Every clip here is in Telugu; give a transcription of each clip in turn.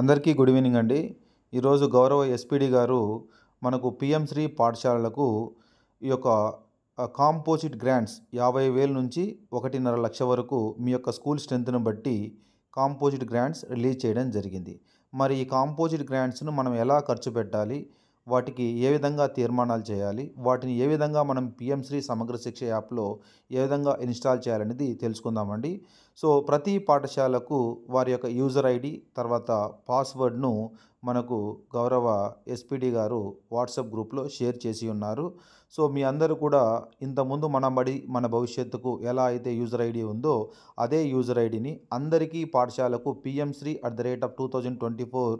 అందరికీ గుడ్ ఈవినింగ్ అండి ఈరోజు గౌరవ ఎస్పీడి గారు మనకు పిఎం శ్రీ పాఠశాలలకు ఈ యొక్క కాంపోజిట్ గ్రాంట్స్ యాభై వేల నుంచి ఒకటిన్నర లక్ష వరకు మీ యొక్క స్కూల్ స్ట్రెంత్ను బట్టి కాంపోజిట్ గ్రాంట్స్ రిలీజ్ చేయడం జరిగింది మరి ఈ కాంపోజిట్ గ్రాంట్స్ను మనం ఎలా ఖర్చు పెట్టాలి వాటికి ఏ విధంగా తీర్మానాలు చేయాలి వాటిని ఏ విధంగా మనం పిఎంశ్రీ సమగ్ర శిక్ష యాప్లో ఏ విధంగా ఇన్స్టాల్ చేయాలనేది తెలుసుకుందామండి సో ప్రతి పాఠశాలకు వారి యొక్క యూజర్ ఐడి తర్వాత పాస్వర్డ్ను మనకు గౌరవ ఎస్పీడి గారు వాట్సాప్ గ్రూప్లో షేర్ చేసి ఉన్నారు సో మీ అందరూ కూడా ఇంతకుముందు మన బడి మన భవిష్యత్తుకు ఎలా అయితే యూజర్ ఐడి ఉందో అదే యూజర్ ఐడిని అందరికీ పాఠశాలకు పిఎంశ్రీ at the rate of two thousand twenty four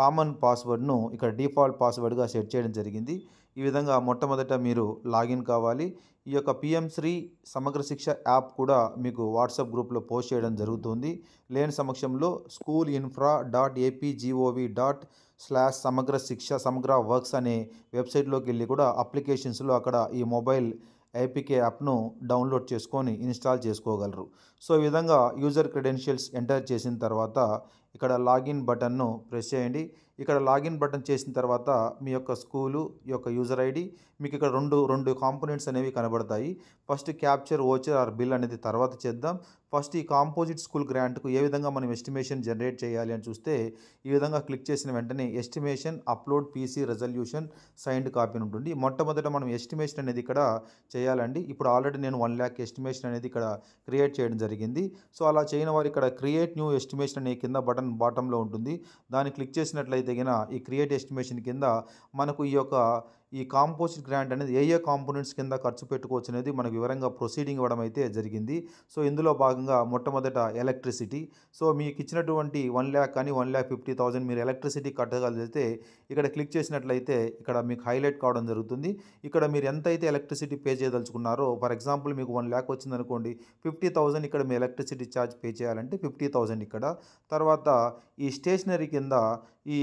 common పాస్వర్డ్ను ఇక్కడ డిఫాల్ట్ పాస్వర్డ్గా సెట్ చేయడం జరిగింది ఈ విధంగా మొట్టమొదట మీరు లాగిన్ కావాలి ఈ యొక్క పిఎం శ్రీ సమగ్ర శిక్ష యాప్ కూడా మీకు వాట్సాప్ గ్రూప్లో పోస్ట్ చేయడం జరుగుతుంది లేని సమక్షంలో school infra dot AP gov dot slash Samagra Shiksha సమగ్ర వర్క్స్ అనే వెబ్సైట్లోకి వెళ్ళి కూడా అప్లికేషన్స్లో అక్కడ ఈ మొబైల్ ఐపీకే యాప్ను డౌన్లోడ్ చేసుకొని ఇన్స్టాల్ చేసుకోగలరు సో ఈ విధంగా యూజర్ క్రెడెన్షియల్స్ ఎంటర్ చేసిన తర్వాత ఇక్కడ లాగిన్ బటన్ను ప్రెస్ చేయండి ఇక్కడ లాగిన్ బటన్ చేసిన తర్వాత మీ యొక్క స్కూలు ఈ యొక్క యూజర్ ఐడి మీకు ఇక్కడ రెండు రెండు కాంపోనెంట్స్ అనేవి కనబడతాయి first capture voucher or bill అనేది తర్వాత చేద్దాం ఫస్ట్ ఈ కాంపోజిట్ స్కూల్ గ్రాంట్కు ఏ విధంగా మనం ఎస్టిమేషన్ జనరేట్ చేయాలి అని చూస్తే ఈ విధంగా క్లిక్ చేసిన వెంటనే estimation upload PC resolution signed copy ఉంటుంది మొట్టమొదట మనం ఎస్టిమేషన్ అనేది ఇక్కడ చేయాలండి ఇప్పుడు ఆల్రెడీ నేను వన్ ల్యాక్ ఎస్టిమేషన్ అనేది ఇక్కడ క్రియేట్ చేయడం జరిగింది సో అలా చేయని వారు ఇక్కడ క్రియేట్ న్యూ ఎస్టిమేషన్ అనే కింద బటన్ బాటంలో ఉంటుంది దాన్ని క్లిక్ చేసినట్లయితే కనుక ఈ క్రియేట్ ఎస్టిమేషన్ కింద మనకు ఈ యొక్క ఈ కాంపోస్ట్ గ్రాంట్ అనేది ఏ ఏ కాంపోనెంట్స్ కింద ఖర్చు పెట్టుకోవచ్చు అనేది మనకు వివరంగా ప్రొసీడింగ్ ఇవ్వడం అయితే జరిగింది సో ఇందులో భాగంగా మొట్టమొదట ఎలక్ట్రిసిటీ సో మీకు ఇచ్చినటువంటి వన్ ల్యాక్ కానీ వన్ ల్యాక్ ఫిఫ్టీ థౌజండ్ మీరు ఎలక్ట్రిసిటీ కట్టగలిగితే ఇక్కడ క్లిక్ చేసినట్లయితే ఇక్కడ మీకు హైలైట్ కావడం జరుగుతుంది ఇక్కడ మీరు ఎంత అయితే ఎలక్ట్రిసిటీ పే చేయదలుచుకున్నారో ఫర్ ఎగ్జాంపుల్ మీకు వన్ ల్యాక్ వచ్చిందనుకోండి ఫిఫ్టీ థౌజండ్ ఇక్కడ మీ ఎలక్ట్రిసిటీ ఛార్జ్ పే చేయాలంటే ఫిఫ్టీ థౌజండ్ ఇక్కడ తర్వాత ఈ స్టేషనరీ కింద ఈ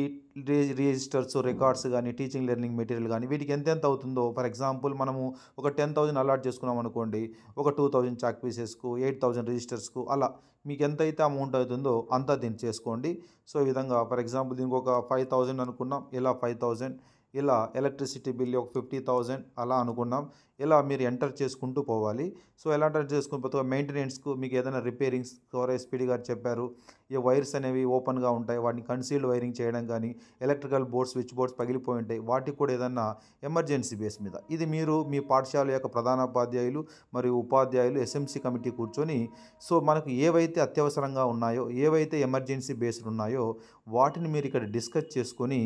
రిజిస్టర్స్ రికార్డ్స్ కానీ టీచింగ్ లెర్నింగ్ మెటీరియల్ కానీ వీటికి ఎంతెంత అవుతుందో ఫర్ ఎగ్జాంపుల్ మనము ఒక టెన్ థౌసండ్ అలాట్ చేసుకున్నాం అనుకోండి ఒక టూ థౌజండ్ చాక్ పీసెస్కు ఎయిట్ థౌజండ్ రిజిస్టర్స్కు అలా మీకు ఎంత అయితే అమౌంట్ అవుతుందో అంతా దీన్ని చేసుకోండి సో ఈ విధంగా ఫర్ ఎగ్జాంపుల్ దీనికి ఒక ఫైవ్ థౌజండ్ అనుకున్నాం ఇలా ఫైవ్ థౌజండ్ ఇలా ఎలక్ట్రిసిటీ బిల్ ఒక ఫిఫ్టీ థౌజండ్ అలా అనుకున్నాం ఇలా మీరు ఎంటర్ చేసుకుంటూ పోవాలి సో ఎలా ఎంటర్ చేసుకుని పోతే మెయింటెనెన్స్కు మీకు ఏదైనా రిపేరింగ్స్ ఎవరో ఎస్పీడి గారు చెప్పారు ఈ వైర్స్ అనేవి ఓపెన్గా ఉంటాయి వాటిని కన్సీల్డ్ వైరింగ్ చేయడం కానీ ఎలక్ట్రికల్ బోర్డ్స్ స్విచ్ బోర్డ్స్ పగిలిపోయి ఉంటాయి వాటికి కూడా ఏదన్నా ఎమర్జెన్సీ బేస్ మీద ఇది మీరు మీ పాఠశాల యొక్క ప్రధానోపాధ్యాయులు మరియు ఉపాధ్యాయులు ఎస్ఎంసి కమిటీ కూర్చొని సో మనకు ఏవైతే అత్యవసరంగా ఉన్నాయో ఏవైతే ఎమర్జెన్సీ బేస్డ్ ఉన్నాయో వాటిని మీరు ఇక్కడ డిస్కస్ చేసుకొని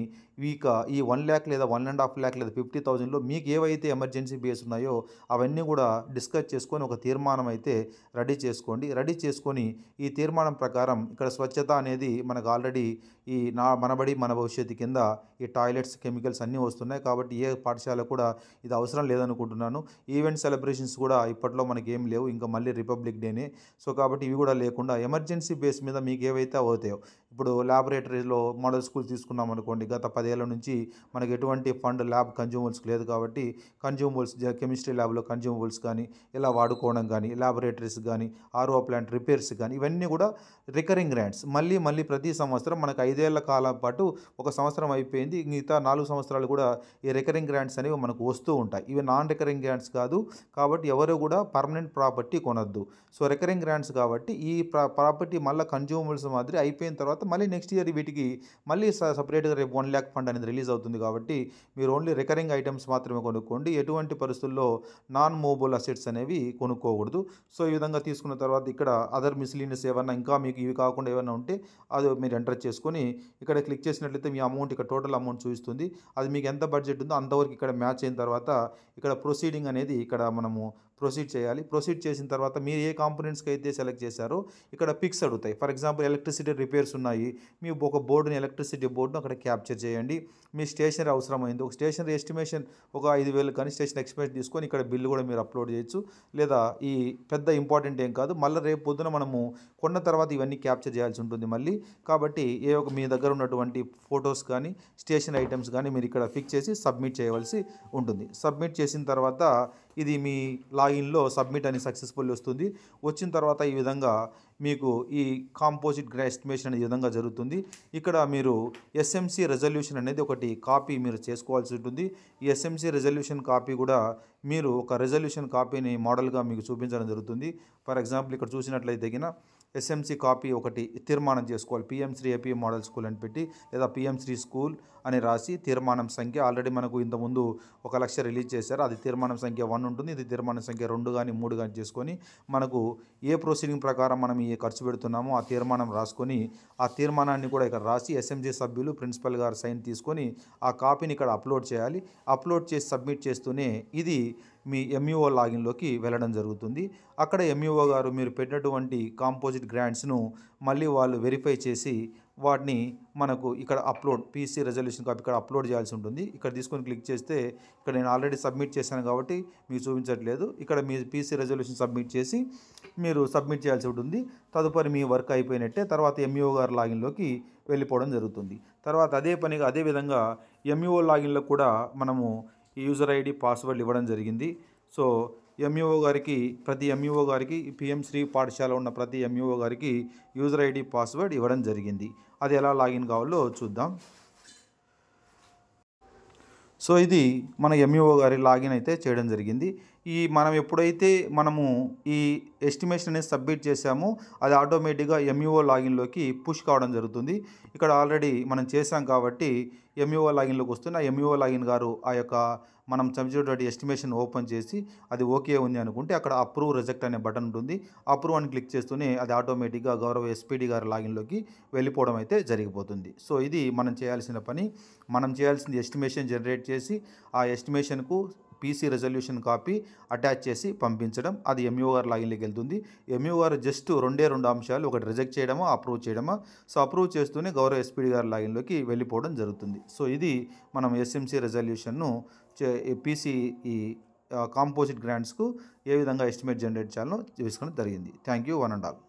ఇక ఈ వన్ ల్యాక్ లేదా వన్ అండ్ హాఫ్ ల్యాక్ లేదా ఫిఫ్టీ థౌజండ్లో మీకు ఏవైతే ఎమర్జెన్సీ బేస్ ఉన్నాయో ఉన్నాయో అవన్నీ కూడా డిస్కస్ చేసుకొని ఒక తీర్మానం అయితే రెడీ చేసుకోండి రెడీ చేసుకొని ఈ తీర్మానం ప్రకారం ఇక్కడ స్వచ్ఛత అనేది మనకు ఆల్రెడీ ఈ నా మనబడి మన భవిష్యత్తు కింద ఈ టాయిలెట్స్ కెమికల్స్ అన్నీ వస్తున్నాయి కాబట్టి ఏ పాఠశాల కూడా ఇది అవసరం లేదనుకుంటున్నాను ఈవెంట్ సెలబ్రేషన్స్ కూడా ఇప్పట్లో మనకి ఏం లేవు ఇంకా మళ్ళీ రిపబ్లిక్ డేనే సో కాబట్టి ఇవి కూడా లేకుండా ఎమర్జెన్సీ బేస్ మీద మీకు ఏవైతే అవుతాయో ఇప్పుడు ల్యాబొరేటరీలో మోడల్ స్కూల్ తీసుకున్నాం అనుకోండి గత పదేళ్ల నుంచి మనకు ఎటువంటి ఫండ్ ల్యాబ్ కన్జ్యూమబుల్స్కి లేదు కాబట్టి కన్జ్యూమబుల్స్ కెమిస్ట్రీ ల్యాబ్లో కన్జ్యూమబుల్స్ కానీ ఇలా వాడుకోవడం కానీ ల్యాబొరేటరీస్ కానీ ఆర్ఓ ప్లాంట్ రిపేర్స్ కానీ ఇవన్నీ కూడా రికరింగ్ గ్రాంట్స్ మళ్ళీ మళ్ళీ ప్రతి సంవత్సరం మనకు ఐదేళ్ల కాలం పాటు ఒక సంవత్సరం అయిపోయింది మిగతా నాలుగు సంవత్సరాలు కూడా ఈ రికరింగ్ గ్రాంట్స్ అనేవి మనకు వస్తూ ఉంటాయి ఇవి నాన్ రికరింగ్ గ్రాంట్స్ కాదు కాబట్టి ఎవరు కూడా పర్మనెంట్ ప్రాపర్టీ కొనొద్దు సో రికరింగ్ గ్రాంట్స్ కాబట్టి ఈ ప్రాపర్టీ మళ్ళీ కన్జ్యూమబుల్స్ మాదిరి అయిపోయిన తర్వాత మళ్ళీ నెక్స్ట్ ఇయర్ వీటికి మళ్ళీ సపరేట్గా రేపు వన్ ల్యాక్ ఫండ్ అనేది రిలీజ్ అవుతుంది కాబట్టి మీరు ఓన్లీ రికరింగ్ ఐటమ్స్ మాత్రమే కొనుక్కోండి ఎటువంటి పరిస్థితుల్లో నాన్ మూవబుల్ అసెట్స్ అనేవి కొనుక్కోకూడదు సో ఈ విధంగా తీసుకున్న తర్వాత ఇక్కడ అదర్ మిస్లీనియస్ ఏమన్నా ఇంకా మీకు ఇవి కాకుండా ఏమైనా ఉంటే అది మీరు ఎంటర్ చేసుకొని ఇక్కడ క్లిక్ చేసినట్లయితే మీ అమౌంట్ ఇక్కడ టోటల్ అమౌంట్ చూపిస్తుంది అది మీకు ఎంత బడ్జెట్ ఉందో అంతవరకు ఇక్కడ మ్యాచ్ అయిన తర్వాత ఇక్కడ ప్రొసీడింగ్ అనేది ఇక్కడ మనము ప్రొసీడ్ చేయాలి ప్రొసీడ్ చేసిన తర్వాత మీరు ఏ కాంపోనెంట్స్కి అయితే సెలెక్ట్ చేశారో ఇక్కడ పిక్స్ అడుగుతాయి ఫర్ ఎగ్జాంపుల్ ఎలక్ట్రిసిటీ రిపేర్స్ ఉన్నాయి మీ ఒక బోర్డుని ఎలక్ట్రిసిటీ బోర్డును అక్కడ క్యాప్చర్ చేయండి మీ స్టేషనరీ అవసరమైంది ఒక స్టేషనరీ ఎస్టిమేషన్ ఒక ఐదు వేలు కానీ స్టేషన్ ఎక్స్పెన్స్ తీసుకొని ఇక్కడ బిల్లు కూడా మీరు అప్లోడ్ చేయొచ్చు లేదా ఈ పెద్ద ఇంపార్టెంట్ ఏం కాదు మళ్ళీ రేపు పొద్దున మనము కొన్న తర్వాత ఇవన్నీ క్యాప్చర్ చేయాల్సి ఉంటుంది మళ్ళీ కాబట్టి ఏ ఒక మీ దగ్గర ఉన్నటువంటి ఫొటోస్ కానీ స్టేషన్ ఐటమ్స్ కానీ మీరు ఇక్కడ ఫిక్స్ చేసి సబ్మిట్ చేయవలసి ఉంటుంది సబ్మిట్ చేసిన తర్వాత ఇది మీ లాగిన్లో సబ్మిట్ అని సక్సెస్ఫుల్ వస్తుంది వచ్చిన తర్వాత ఈ విధంగా మీకు ఈ కాంపోజిట్ గ్రా ఎస్టిమేషన్ అనేది విధంగా జరుగుతుంది ఇక్కడ మీరు ఎస్ఎంసి రెజల్యూషన్ అనేది ఒకటి కాపీ మీరు చేసుకోవాల్సి ఉంటుంది ఈ ఎస్ఎంసి రెజల్యూషన్ కాపీ కూడా మీరు ఒక రెజల్యూషన్ కాపీని మోడల్గా మీకు చూపించడం జరుగుతుంది ఫర్ ఎగ్జాంపుల్ ఇక్కడ చూసినట్లయితే తగిన ఎస్ఎంసి కాపీ ఒకటి తీర్మానం చేసుకోవాలి PM SHRI AP model school అని పెట్టి లేదా పిఎం శ్రీ స్కూల్ అని రాసి తీర్మానం సంఖ్య ఆల్రెడీ మనకు ఇంతకుముందు ఒక లక్ష రిలీజ్ చేశారు అది తీర్మానం సంఖ్య వన్ ఉంటుంది ఇది తీర్మానం సంఖ్య రెండు కానీ మూడు కానీ చేసుకొని మనకు ఏ ప్రొసీడింగ్ ప్రకారం మనం ఖర్చు పెడుతున్నామో ఆ తీర్మానం రాసుకొని ఆ తీర్మానాన్ని కూడా ఇక్కడ రాసి ఎస్ఎంజీ సభ్యులు ప్రిన్సిపల్ గారు సైన్ తీసుకొని ఆ కాపీని ఇక్కడ అప్లోడ్ చేయాలి అప్లోడ్ చేసి సబ్మిట్ చేస్తూనే ఇది మీ ఎంఈఓ లాగిన్లోకి వెళ్ళడం జరుగుతుంది అక్కడ ఎంఈఓ గారు మీరు పెట్టినటువంటి కాంపోజిట్ గ్రాంట్స్ను మళ్ళీ వాళ్ళు వెరిఫై చేసి వాటిని మనకు ఇక్కడ అప్లోడ్ పీసీ రెజల్యూషన్ కాపీ ఇక్కడ అప్లోడ్ చేయాల్సి ఉంటుంది ఇక్కడ తీసుకొని క్లిక్ చేస్తే ఇక్కడ నేను ఆల్రెడీ సబ్మిట్ చేశాను కాబట్టి మీకు చూపించట్లేదు ఇక్కడ మీ పీసీ రెజల్యూషన్ సబ్మిట్ చేసి మీరు సబ్మిట్ చేయాల్సి ఉంటుంది తదుపరి మీ వర్క్ అయిపోయినట్టే తర్వాత ఎంఈఓ e గారు లాగిన్లోకి వెళ్ళిపోవడం జరుగుతుంది తర్వాత అదే పనిగా అదేవిధంగా ఎంఈఓ e లాగిన్లో కూడా మనము యూజర్ ఐడి పాస్వర్డ్ ఇవ్వడం జరిగింది సో ఎంఈఓ e గారికి ప్రతి ఎంఈఓ e గారికి పిఎం శ్రీ పాఠశాల ఉన్న ప్రతి ఎంఈఓ e గారికి యూజర్ ఐడి పాస్వర్డ్ ఇవ్వడం జరిగింది అది ఎలా లాగిన్ కావాలో చూద్దాం సో ఇది మన ఎంఈఓ గారి లాగిన్ అయితే చేయడం జరిగింది ఈ మనం ఎప్పుడైతే మనము ఈ ఎస్టిమేషన్ అనేది సబ్మిట్ చేసామో అది ఆటోమేటిక్గా ఎంఈఓ లాగిన్లోకి పుష్ కావడం జరుగుతుంది ఇక్కడ ఆల్రెడీ మనం చేసాం కాబట్టి ఎంఈఓ లాగిన్లోకి వస్తున్న ఎంఈఓ లాగిన్ గారు ఆ యొక్క మనం చంపేటువంటి ఎస్టిమేషన్ ఓపెన్ చేసి అది ఓకే ఉంది అనుకుంటే అక్కడ అప్రూవ్ రిజెక్ట్ అనే బటన్ ఉంటుంది అప్రూవ్ అని క్లిక్ చేస్తూనే అది ఆటోమేటిక్గా గౌరవ ఎస్పీడీ గారి లాగిన్లోకి వెళ్ళిపోవడం అయితే జరిగిపోతుంది సో ఇది మనం చేయాల్సిన పని మనం చేయాల్సింది ఎస్టిమేషన్ జనరేట్ చేసి ఆ ఎస్టిమేషన్కు పీసీ రెజల్యూషన్ కాపీ అటాచ్ చేసి పంపించడం అది ఎంయూఆర్ లాగిన్లోకి వెళ్తుంది ఎంయూఆర్ జస్ట్ రెండే రెండు అంశాలు ఒకటి రిజెక్ట్ చేయడమో అప్రూవ్ చేయడమో సో అప్రూవ్ చేస్తూనే గౌరవ ఎస్పీడి గారి లాగిన్లోకి వెళ్ళిపోవడం జరుగుతుంది సో ఇది మనం ఎస్ఎంసీ రెజల్యూషన్ను పీసీ ఈ కాంపోజిట్ గ్రాంట్స్కు ఏ విధంగా ఎస్టిమేట్ జనరేట్ చేయాలో తెలుసుకోవడం జరిగింది thank you one and all